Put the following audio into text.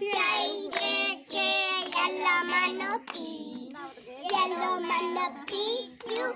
J J yellow manappi, yellow manappi, you